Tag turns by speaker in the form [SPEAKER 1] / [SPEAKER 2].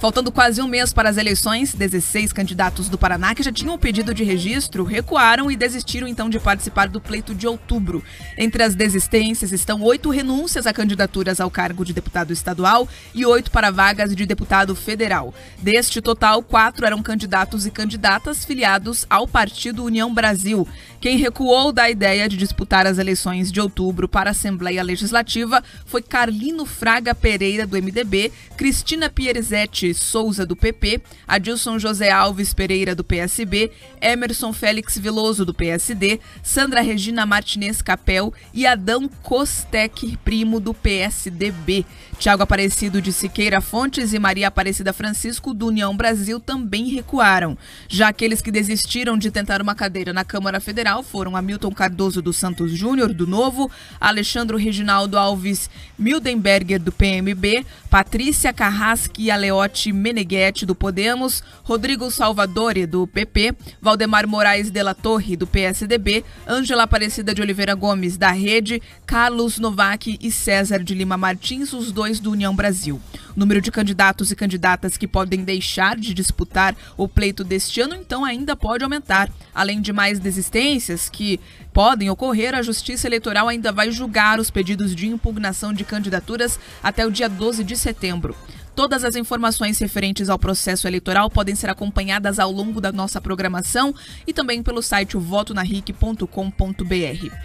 [SPEAKER 1] Faltando quase um mês para as eleições, 16 candidatos do Paraná que já tinham pedido de registro recuaram e desistiram então de participar do pleito de outubro. Entre as desistências estão oito renúncias a candidaturas ao cargo de deputado estadual e oito para vagas de deputado federal. Deste total, quatro eram candidatos e candidatas filiados ao Partido União Brasil. Quem recuou da ideia de disputar as eleições de outubro para a Assembleia Legislativa foi Carlino Fraga Pereira, do MDB, Cristina Pierzetti Souza, do PP, Adilson José Alves Pereira, do PSB, Emerson Félix Veloso, do PSD, Sandra Regina Martinez Capel e Adão Kostek, primo do PSDB. Tiago Aparecido de Siqueira Fontes e Maria Aparecida Francisco, do União Brasil, também recuaram. Já aqueles que desistiram de tentar uma cadeira na Câmara Federal Federal foram Hamilton Cardoso do Santos Júnior, do Novo, Alexandre Reginaldo Alves Mildenberger, do PMB, Patrícia Carrasque Aleote Meneghetti, do Podemos, Rodrigo Salvadori, do PP, Valdemar Moraes de la Torre, do PSDB, Ângela Aparecida de Oliveira Gomes, da Rede, Carlos Novak e César de Lima Martins, os dois do União Brasil. O número de candidatos e candidatas que podem deixar de disputar o pleito deste ano, então, ainda pode aumentar. Além de mais desistências que podem ocorrer, a Justiça Eleitoral ainda vai julgar os pedidos de impugnação de candidaturas até o dia 12 de setembro. Todas as informações referentes ao processo eleitoral podem ser acompanhadas ao longo da nossa programação e também pelo site votonarric.com.br.